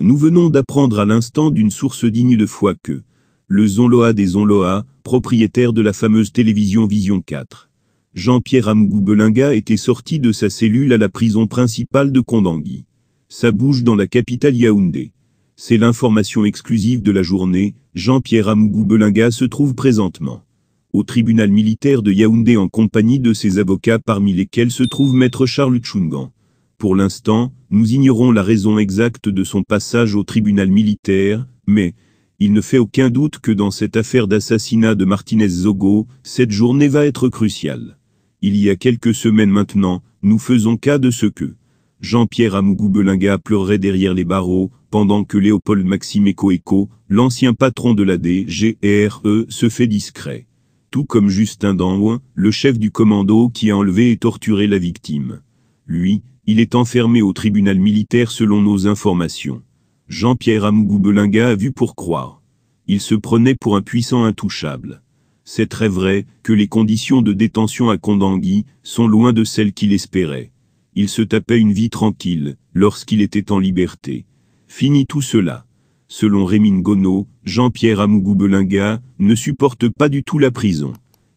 Nous venons d'apprendre à l'instant d'une source digne de foi que le Zonloa des Zonloa, propriétaire de la fameuse télévision Vision 4, Jean-Pierre Amgou Belinga était sorti de sa cellule à la prison principale de Kondangui. Sa bouche dans la capitale Yaoundé. C'est l'information exclusive de la journée, Jean-Pierre Amougou Belinga se trouve présentement au tribunal militaire de Yaoundé en compagnie de ses avocats parmi lesquels se trouve maître Charles Tchungan. Pour l'instant, nous ignorons la raison exacte de son passage au tribunal militaire, mais, il ne fait aucun doute que dans cette affaire d'assassinat de Martinez Zogo, cette journée va être cruciale. Il y a quelques semaines maintenant, nous faisons cas de ce que Jean-Pierre Amougou-Belinga pleurait derrière les barreaux, pendant que Léopold Maxime Coeco, l'ancien patron de la DGRE, se fait discret. Tout comme Justin Danouin, le chef du commando qui a enlevé et torturé la victime. Lui, il est enfermé au tribunal militaire selon nos informations. Jean-Pierre Amougou-Belinga a vu pour croire. Il se prenait pour un puissant intouchable. C'est très vrai que les conditions de détention à Kondangui sont loin de celles qu'il espérait. Il se tapait une vie tranquille lorsqu'il était en liberté. Fini tout cela. Selon Rémine Gonod, Jean-Pierre Amougou-Belinga ne supporte pas du tout la prison.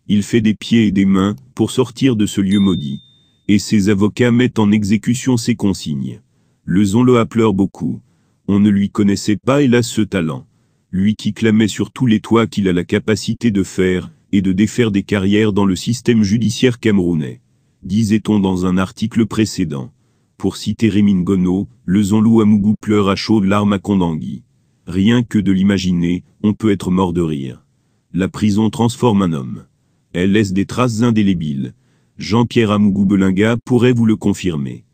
Il fait des pieds et des mains pour sortir de ce lieu maudit et ses avocats mettent en exécution ses consignes. Lezon-le a pleure beaucoup. On ne lui connaissait pas hélas ce talent. Lui qui clamait sur tous les toits qu'il a la capacité de faire, et de défaire des carrières dans le système judiciaire camerounais. Disait-on dans un article précédent. Pour citer Rémine Gono, le lou Amougou pleure à chaudes larmes à Kondangui. Rien que de l'imaginer, on peut être mort de rire. La prison transforme un homme. Elle laisse des traces indélébiles, Jean-Pierre Amougou-Belinga pourrait vous le confirmer.